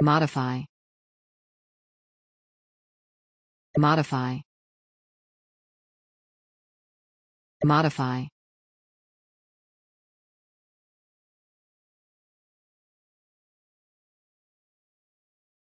Modify. Modify. Modify.